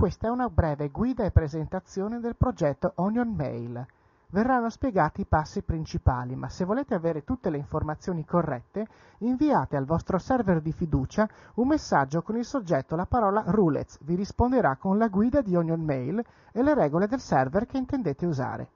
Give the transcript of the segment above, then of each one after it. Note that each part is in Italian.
Questa è una breve guida e presentazione del progetto Onion Mail. Verranno spiegati i passi principali, ma se volete avere tutte le informazioni corrette, inviate al vostro server di fiducia un messaggio con il soggetto la parola Rulets. Vi risponderà con la guida di Onion Mail e le regole del server che intendete usare.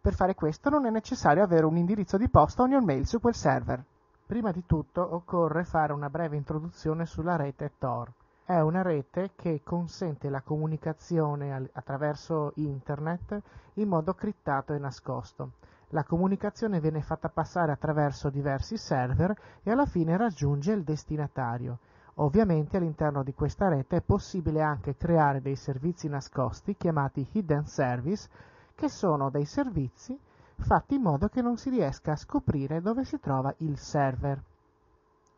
Per fare questo non è necessario avere un indirizzo di posta Onion Mail su quel server. Prima di tutto occorre fare una breve introduzione sulla rete Tor. È una rete che consente la comunicazione attraverso internet in modo criptato e nascosto. La comunicazione viene fatta passare attraverso diversi server e alla fine raggiunge il destinatario. Ovviamente all'interno di questa rete è possibile anche creare dei servizi nascosti chiamati hidden service, che sono dei servizi fatti in modo che non si riesca a scoprire dove si trova il server.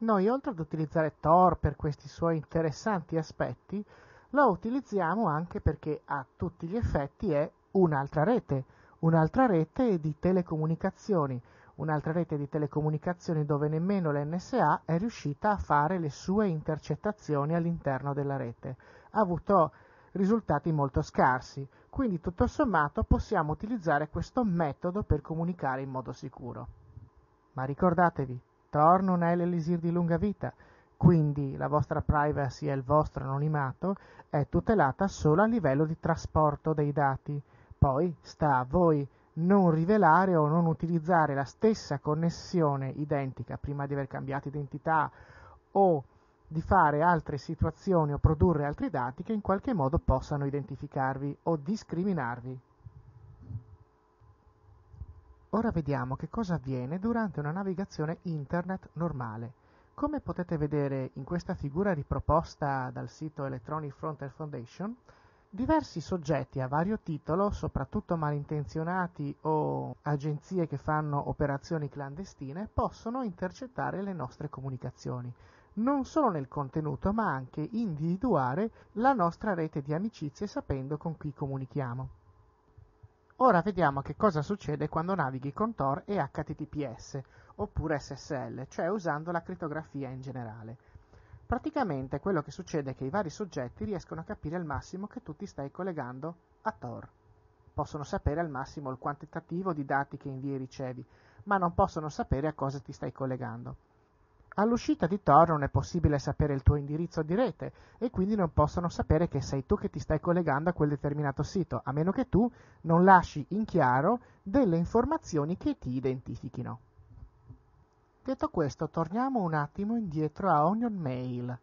Noi, oltre ad utilizzare Thor per questi suoi interessanti aspetti, lo utilizziamo anche perché a tutti gli effetti è un'altra rete, un'altra rete di telecomunicazioni, un'altra rete di telecomunicazioni dove nemmeno l'NSA è riuscita a fare le sue intercettazioni all'interno della rete. Ha avuto risultati molto scarsi, quindi tutto sommato possiamo utilizzare questo metodo per comunicare in modo sicuro. Ma ricordatevi, Thor non è l'elisir di lunga vita, quindi la vostra privacy e il vostro anonimato è tutelata solo a livello di trasporto dei dati. Poi sta a voi non rivelare o non utilizzare la stessa connessione identica prima di aver cambiato identità o di fare altre situazioni o produrre altri dati che in qualche modo possano identificarvi o discriminarvi. Ora vediamo che cosa avviene durante una navigazione internet normale. Come potete vedere in questa figura riproposta dal sito Electronic Frontier Foundation, diversi soggetti a vario titolo, soprattutto malintenzionati o agenzie che fanno operazioni clandestine, possono intercettare le nostre comunicazioni, non solo nel contenuto ma anche individuare la nostra rete di amicizie sapendo con chi comunichiamo. Ora vediamo che cosa succede quando navighi con Tor e HTTPS, oppure SSL, cioè usando la crittografia in generale. Praticamente quello che succede è che i vari soggetti riescono a capire al massimo che tu ti stai collegando a Tor. Possono sapere al massimo il quantitativo di dati che invii e ricevi, ma non possono sapere a cosa ti stai collegando. All'uscita di Tor non è possibile sapere il tuo indirizzo di rete e quindi non possono sapere che sei tu che ti stai collegando a quel determinato sito, a meno che tu non lasci in chiaro delle informazioni che ti identifichino. Detto questo, torniamo un attimo indietro a Onion Mail.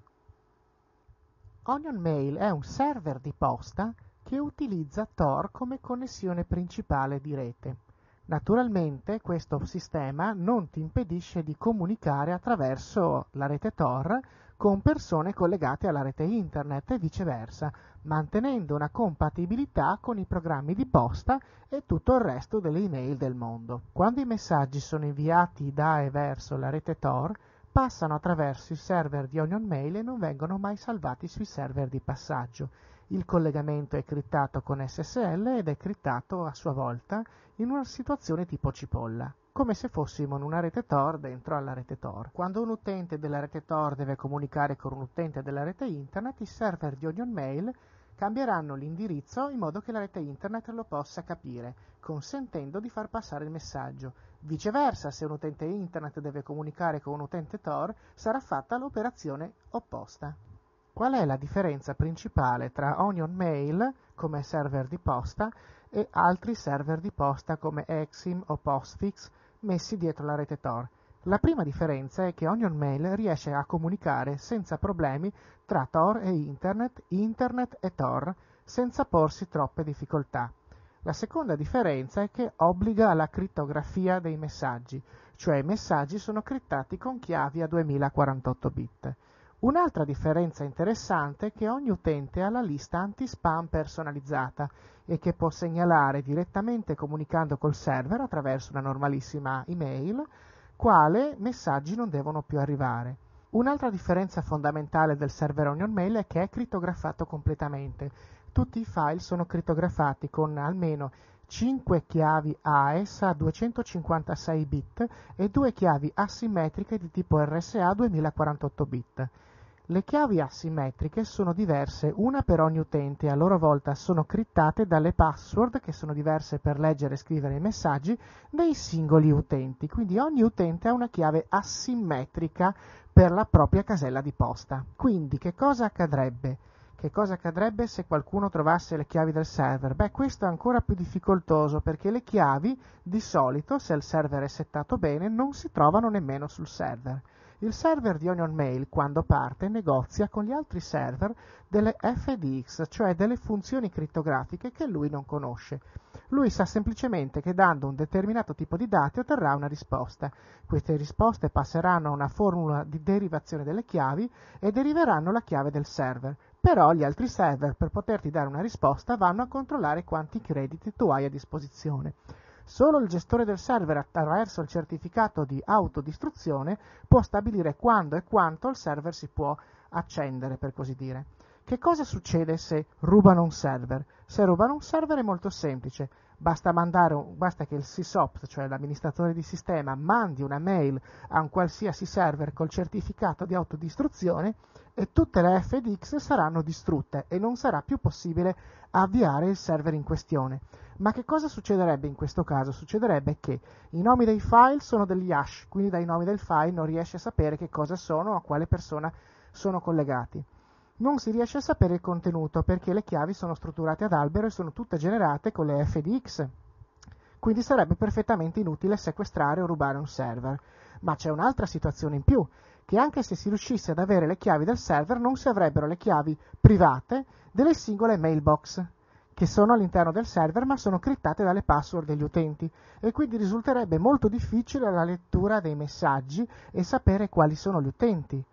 Onion Mail è un server di posta che utilizza Tor come connessione principale di rete Naturalmente questo sistema non ti impedisce di comunicare attraverso la rete Tor con persone collegate alla rete internet e viceversa, mantenendo una compatibilità con i programmi di posta e tutto il resto delle email del mondo. Quando i messaggi sono inviati da e verso la rete Tor, passano attraverso i server di Onion Mail e non vengono mai salvati sui server di passaggio il collegamento è criptato con SSL ed è criptato a sua volta in una situazione tipo cipolla come se fossimo in una rete Tor dentro alla rete Tor. Quando un utente della rete Tor deve comunicare con un utente della rete internet, i server di Onion Mail cambieranno l'indirizzo in modo che la rete internet lo possa capire, consentendo di far passare il messaggio. Viceversa, se un utente internet deve comunicare con un utente Tor, sarà fatta l'operazione opposta. Qual è la differenza principale tra Onion Mail come server di posta e altri server di posta come Exim o Postfix messi dietro la rete Tor? La prima differenza è che Onion Mail riesce a comunicare senza problemi tra Tor e Internet, Internet e Tor, senza porsi troppe difficoltà. La seconda differenza è che obbliga alla crittografia dei messaggi, cioè i messaggi sono crittati con chiavi a 2048 bit. Un'altra differenza interessante è che ogni utente ha la lista anti-spam personalizzata e che può segnalare direttamente comunicando col server attraverso una normalissima email quale messaggi non devono più arrivare. Un'altra differenza fondamentale del server Onion Mail è che è crittografato completamente. Tutti i file sono crittografati con almeno 5 chiavi AES a 256 bit e 2 chiavi asimmetriche di tipo RSA 2048 bit. Le chiavi asimmetriche sono diverse una per ogni utente e a loro volta sono criptate dalle password che sono diverse per leggere e scrivere i messaggi dei singoli utenti. Quindi ogni utente ha una chiave asimmetrica per la propria casella di posta. Quindi che cosa accadrebbe? Che cosa accadrebbe se qualcuno trovasse le chiavi del server? Beh, questo è ancora più difficoltoso perché le chiavi di solito, se il server è settato bene, non si trovano nemmeno sul server. Il server di Onion Mail, quando parte, negozia con gli altri server delle FDX, cioè delle funzioni crittografiche che lui non conosce. Lui sa semplicemente che dando un determinato tipo di dati otterrà una risposta. Queste risposte passeranno a una formula di derivazione delle chiavi e deriveranno la chiave del server. Però gli altri server, per poterti dare una risposta, vanno a controllare quanti crediti tu hai a disposizione. Solo il gestore del server attraverso il certificato di autodistruzione può stabilire quando e quanto il server si può accendere, per così dire. Che cosa succede se rubano un server? Se rubano un server è molto semplice, basta, mandare, basta che il SysOpt, cioè l'amministratore di sistema, mandi una mail a un qualsiasi server col certificato di autodistruzione e tutte le FDX saranno distrutte e non sarà più possibile avviare il server in questione. Ma che cosa succederebbe in questo caso? Succederebbe che i nomi dei file sono degli hash, quindi dai nomi del file non riesce a sapere che cosa sono o a quale persona sono collegati non si riesce a sapere il contenuto perché le chiavi sono strutturate ad albero e sono tutte generate con le FDX. Quindi sarebbe perfettamente inutile sequestrare o rubare un server. Ma c'è un'altra situazione in più, che anche se si riuscisse ad avere le chiavi del server, non si avrebbero le chiavi private delle singole mailbox, che sono all'interno del server ma sono criptate dalle password degli utenti e quindi risulterebbe molto difficile la lettura dei messaggi e sapere quali sono gli utenti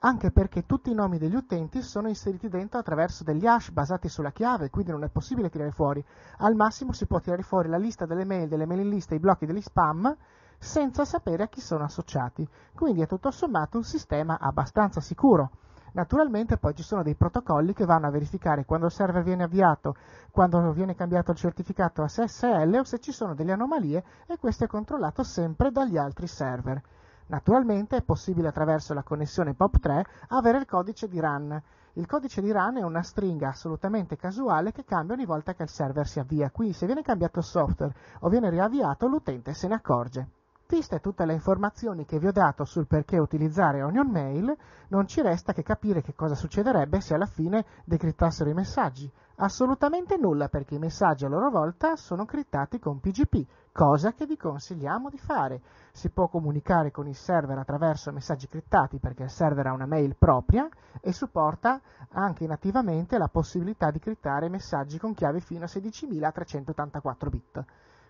anche perché tutti i nomi degli utenti sono inseriti dentro attraverso degli hash basati sulla chiave, quindi non è possibile tirare fuori. Al massimo si può tirare fuori la lista delle mail, delle mailing list, i blocchi degli spam, senza sapere a chi sono associati. Quindi è tutto sommato un sistema abbastanza sicuro. Naturalmente poi ci sono dei protocolli che vanno a verificare quando il server viene avviato, quando viene cambiato il certificato SSL o se ci sono delle anomalie e questo è controllato sempre dagli altri server. Naturalmente è possibile attraverso la connessione POP3 avere il codice di run. Il codice di run è una stringa assolutamente casuale che cambia ogni volta che il server si avvia, Qui se viene cambiato il software o viene riavviato l'utente se ne accorge. Viste tutte le informazioni che vi ho dato sul perché utilizzare Onion Mail, non ci resta che capire che cosa succederebbe se alla fine decrittassero i messaggi, Assolutamente nulla perché i messaggi a loro volta sono criptati con PGP, cosa che vi consigliamo di fare. Si può comunicare con il server attraverso messaggi criptati perché il server ha una mail propria e supporta anche nativamente la possibilità di criptare messaggi con chiavi fino a 16.384 bit.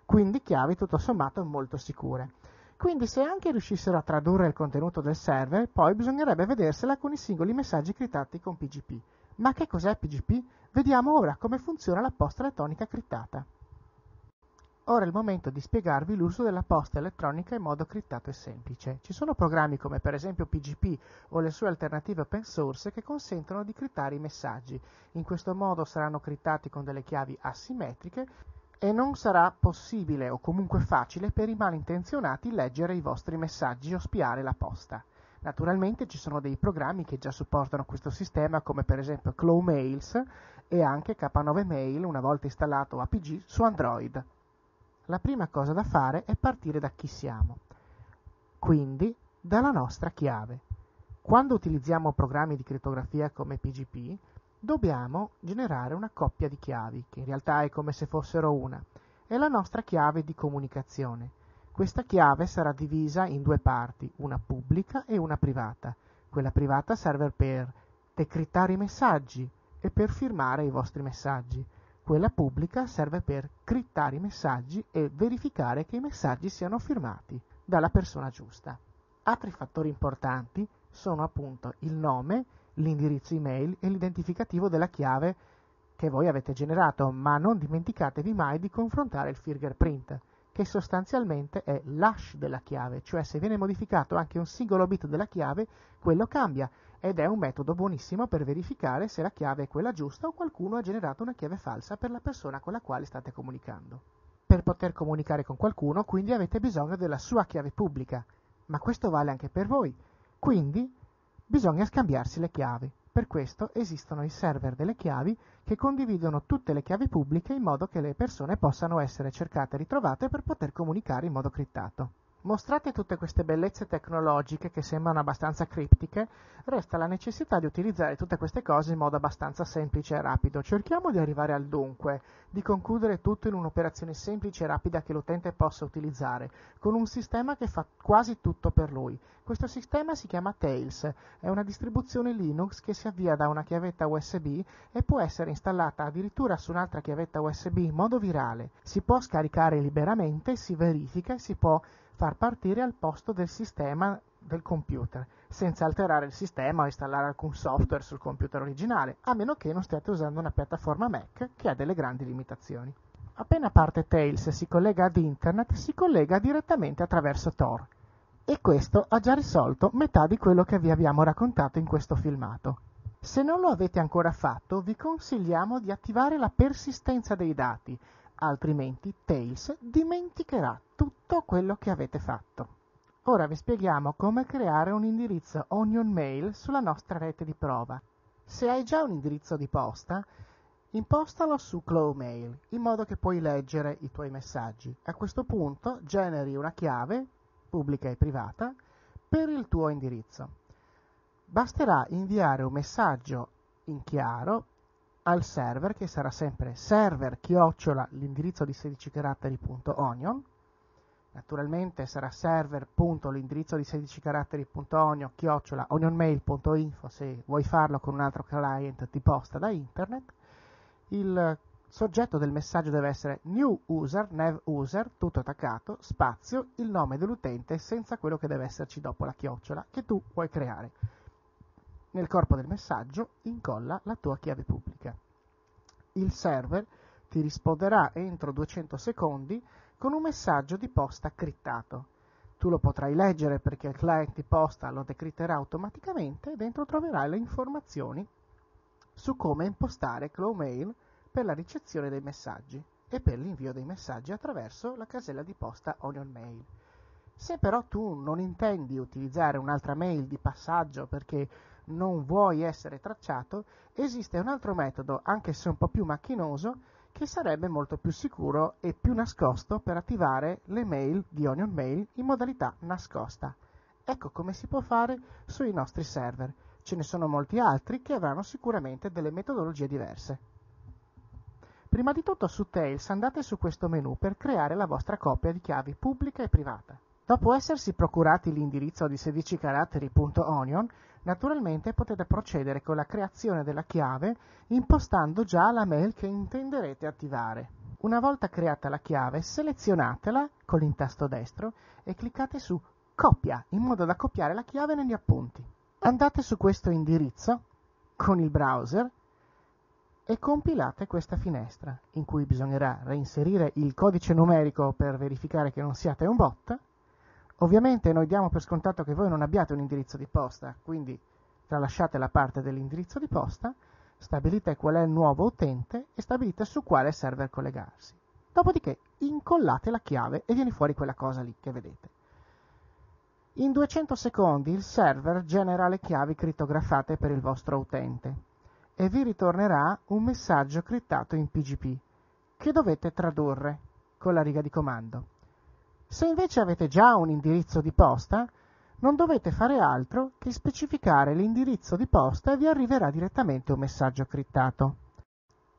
Quindi chiavi tutto sommato molto sicure. Quindi se anche riuscissero a tradurre il contenuto del server, poi bisognerebbe vedersela con i singoli messaggi criptati con PGP. Ma che cos'è PGP? Vediamo ora come funziona la posta elettronica criptata. Ora è il momento di spiegarvi l'uso della posta elettronica in modo criptato e semplice. Ci sono programmi come per esempio PGP o le sue alternative open source che consentono di criptare i messaggi. In questo modo saranno criptati con delle chiavi asimmetriche e non sarà possibile o comunque facile per i malintenzionati leggere i vostri messaggi o spiare la posta. Naturalmente ci sono dei programmi che già supportano questo sistema, come per esempio Clowmails, e anche K9 Mail una volta installato APG su Android. La prima cosa da fare è partire da chi siamo, quindi dalla nostra chiave. Quando utilizziamo programmi di crittografia come PGP, dobbiamo generare una coppia di chiavi, che in realtà è come se fossero una. È la nostra chiave di comunicazione. Questa chiave sarà divisa in due parti, una pubblica e una privata. Quella privata serve per decrittare i messaggi, e per firmare i vostri messaggi. Quella pubblica serve per crittare i messaggi e verificare che i messaggi siano firmati dalla persona giusta. Altri fattori importanti sono appunto il nome, l'indirizzo email e l'identificativo della chiave che voi avete generato, ma non dimenticatevi mai di confrontare il fingerprint, che sostanzialmente è l'hash della chiave, cioè se viene modificato anche un singolo bit della chiave, quello cambia ed è un metodo buonissimo per verificare se la chiave è quella giusta o qualcuno ha generato una chiave falsa per la persona con la quale state comunicando. Per poter comunicare con qualcuno, quindi avete bisogno della sua chiave pubblica, ma questo vale anche per voi. Quindi bisogna scambiarsi le chiavi. Per questo esistono i server delle chiavi che condividono tutte le chiavi pubbliche in modo che le persone possano essere cercate e ritrovate per poter comunicare in modo criptato. Mostrate tutte queste bellezze tecnologiche che sembrano abbastanza criptiche, resta la necessità di utilizzare tutte queste cose in modo abbastanza semplice e rapido. Cerchiamo di arrivare al dunque, di concludere tutto in un'operazione semplice e rapida che l'utente possa utilizzare, con un sistema che fa quasi tutto per lui. Questo sistema si chiama Tails, è una distribuzione Linux che si avvia da una chiavetta USB e può essere installata addirittura su un'altra chiavetta USB in modo virale. Si può scaricare liberamente, si verifica e si può far partire al posto del sistema del computer, senza alterare il sistema o installare alcun software sul computer originale, a meno che non stiate usando una piattaforma Mac che ha delle grandi limitazioni. Appena parte Tails e si collega ad internet, si collega direttamente attraverso Tor. E questo ha già risolto metà di quello che vi abbiamo raccontato in questo filmato. Se non lo avete ancora fatto, vi consigliamo di attivare la persistenza dei dati, altrimenti Tails dimenticherà tutto quello che avete fatto. Ora vi spieghiamo come creare un indirizzo Onion Mail sulla nostra rete di prova. Se hai già un indirizzo di posta, impostalo su Clowmail in modo che puoi leggere i tuoi messaggi. A questo punto generi una chiave, pubblica e privata, per il tuo indirizzo. Basterà inviare un messaggio in chiaro al server che sarà sempre server chiocciola l'indirizzo di 16 caratteri.onion naturalmente sarà server.l'indirizzo di 16 caratteri.onion chiocciola onionmail.info se vuoi farlo con un altro client di posta da internet il soggetto del messaggio deve essere new user nav user tutto attaccato spazio il nome dell'utente senza quello che deve esserci dopo la chiocciola che tu puoi creare nel corpo del messaggio incolla la tua chiave pubblica. Il server ti risponderà entro 200 secondi con un messaggio di posta criptato. Tu lo potrai leggere perché il client di posta lo decritterà automaticamente e dentro troverai le informazioni su come impostare Clawmail per la ricezione dei messaggi e per l'invio dei messaggi attraverso la casella di posta Onion Mail. Se però tu non intendi utilizzare un'altra mail di passaggio perché non vuoi essere tracciato, esiste un altro metodo, anche se un po' più macchinoso, che sarebbe molto più sicuro e più nascosto per attivare le mail di Onion Mail in modalità nascosta. Ecco come si può fare sui nostri server. Ce ne sono molti altri che avranno sicuramente delle metodologie diverse. Prima di tutto su Tails andate su questo menu per creare la vostra coppia di chiavi pubblica e privata. Dopo essersi procurati l'indirizzo di 16 caratteri.onion, naturalmente potete procedere con la creazione della chiave impostando già la mail che intenderete attivare. Una volta creata la chiave, selezionatela con l'intasto destro e cliccate su Copia in modo da copiare la chiave negli appunti. Andate su questo indirizzo con il browser e compilate questa finestra in cui bisognerà reinserire il codice numerico per verificare che non siate un bot Ovviamente noi diamo per scontato che voi non abbiate un indirizzo di posta, quindi tralasciate la parte dell'indirizzo di posta, stabilite qual è il nuovo utente e stabilite su quale server collegarsi. Dopodiché incollate la chiave e viene fuori quella cosa lì che vedete. In 200 secondi il server genera le chiavi crittografate per il vostro utente e vi ritornerà un messaggio criptato in PGP che dovete tradurre con la riga di comando. Se invece avete già un indirizzo di posta, non dovete fare altro che specificare l'indirizzo di posta e vi arriverà direttamente un messaggio criptato.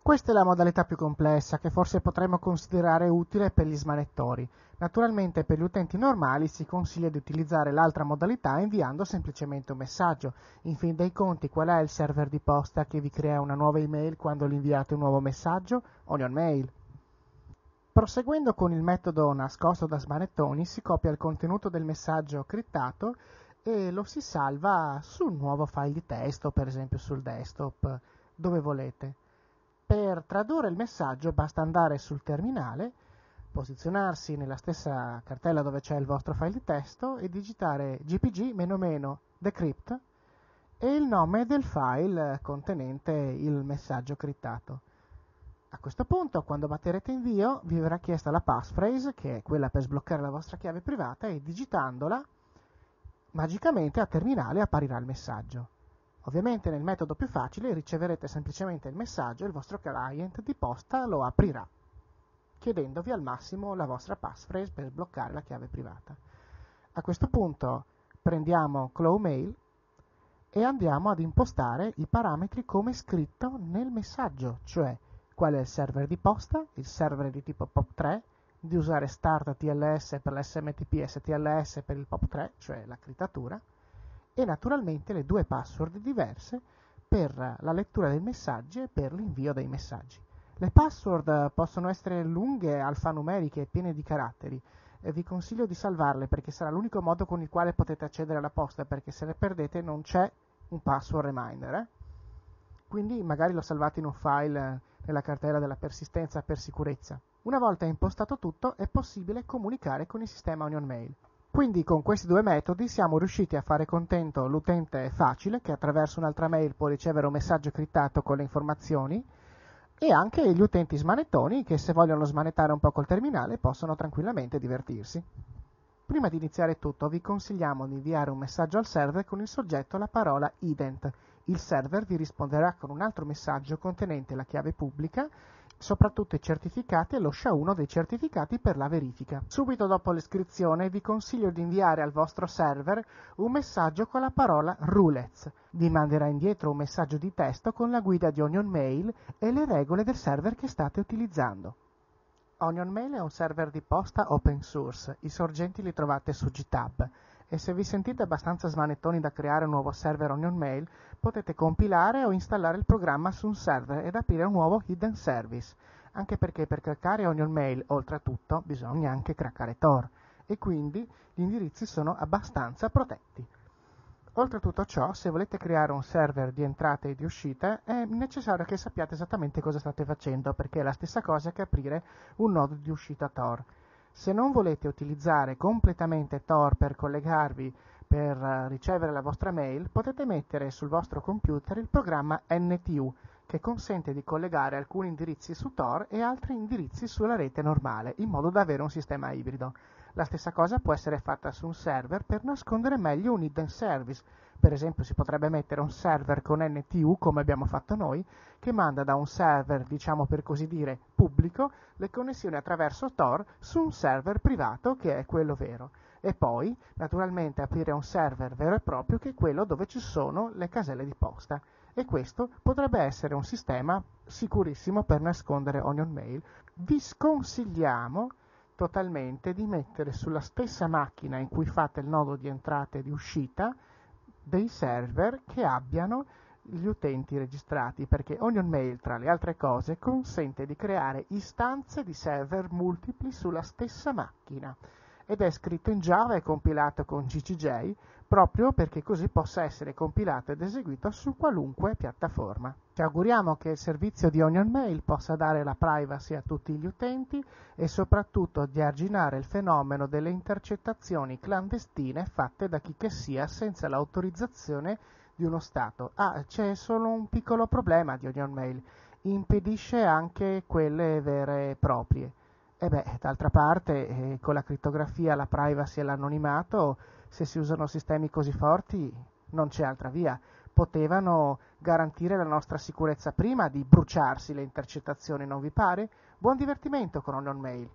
Questa è la modalità più complessa che forse potremmo considerare utile per gli smanettori. Naturalmente per gli utenti normali si consiglia di utilizzare l'altra modalità inviando semplicemente un messaggio. In fin dei conti qual è il server di posta che vi crea una nuova email quando gli inviate un nuovo messaggio? Onion Mail. Proseguendo con il metodo nascosto da smanettoni si copia il contenuto del messaggio criptato e lo si salva su un nuovo file di testo, per esempio sul desktop, dove volete. Per tradurre il messaggio basta andare sul terminale, posizionarsi nella stessa cartella dove c'è il vostro file di testo e digitare gpg-decrypt e il nome del file contenente il messaggio criptato. A questo punto, quando batterete invio, vi verrà chiesta la passphrase, che è quella per sbloccare la vostra chiave privata, e digitandola, magicamente a terminale apparirà il messaggio. Ovviamente nel metodo più facile riceverete semplicemente il messaggio e il vostro client di posta lo aprirà, chiedendovi al massimo la vostra passphrase per sbloccare la chiave privata. A questo punto prendiamo ClowMail e andiamo ad impostare i parametri come scritto nel messaggio, cioè qual è il server di posta, il server di tipo POP3, di usare start TLS per l'SMTP e STLS per il POP3, cioè la criptatura, e naturalmente le due password diverse per la lettura dei messaggi e per l'invio dei messaggi. Le password possono essere lunghe, alfanumeriche e piene di caratteri. E vi consiglio di salvarle perché sarà l'unico modo con il quale potete accedere alla posta, perché se le perdete non c'è un password reminder. Eh? Quindi magari lo salvate in un file nella cartella della persistenza per sicurezza. Una volta impostato tutto è possibile comunicare con il sistema Onion Mail. Quindi con questi due metodi siamo riusciti a fare contento l'utente facile che attraverso un'altra mail può ricevere un messaggio criptato con le informazioni e anche gli utenti smanettoni che se vogliono smanettare un po' col terminale possono tranquillamente divertirsi. Prima di iniziare tutto vi consigliamo di inviare un messaggio al server con il soggetto la parola ident il server vi risponderà con un altro messaggio contenente la chiave pubblica soprattutto i certificati e lo SHA-1 dei certificati per la verifica. Subito dopo l'iscrizione vi consiglio di inviare al vostro server un messaggio con la parola RULETS. Vi manderà indietro un messaggio di testo con la guida di Onion Mail e le regole del server che state utilizzando. Onion Mail è un server di posta open source, i sorgenti li trovate su GitHub e se vi sentite abbastanza smanettoni da creare un nuovo server Onion Mail, potete compilare o installare il programma su un server ed aprire un nuovo hidden service, anche perché per craccare Onion Mail, oltretutto, bisogna anche craccare Tor, e quindi gli indirizzi sono abbastanza protetti. Oltre a tutto ciò, se volete creare un server di entrate e di uscite, è necessario che sappiate esattamente cosa state facendo, perché è la stessa cosa che aprire un nodo di uscita Tor. Se non volete utilizzare completamente Tor per collegarvi per eh, ricevere la vostra mail, potete mettere sul vostro computer il programma NTU che consente di collegare alcuni indirizzi su Tor e altri indirizzi sulla rete normale, in modo da avere un sistema ibrido. La stessa cosa può essere fatta su un server per nascondere meglio un hidden service, per esempio si potrebbe mettere un server con NTU come abbiamo fatto noi, che manda da un server, diciamo per così dire, pubblico le connessioni attraverso Tor su un server privato che è quello vero. E poi, naturalmente, aprire un server vero e proprio che è quello dove ci sono le caselle di posta e questo potrebbe essere un sistema sicurissimo per nascondere Onion Mail. Vi sconsigliamo totalmente di mettere sulla stessa macchina in cui fate il nodo di entrata e di uscita dei server che abbiano gli utenti registrati, perché Onion Mail, tra le altre cose, consente di creare istanze di server multipli sulla stessa macchina ed è scritto in Java e compilato con CCJ proprio perché così possa essere compilato ed eseguito su qualunque piattaforma. Ci auguriamo che il servizio di Onion Mail possa dare la privacy a tutti gli utenti e soprattutto di arginare il fenomeno delle intercettazioni clandestine fatte da chi che sia senza l'autorizzazione di uno Stato. Ah, c'è solo un piccolo problema di Onion Mail, impedisce anche quelle vere e proprie. E eh beh, d'altra parte, eh, con la criptografia, la privacy e l'anonimato, se si usano sistemi così forti, non c'è altra via potevano garantire la nostra sicurezza prima di bruciarsi le intercettazioni, non vi pare? Buon divertimento con Onion Mail.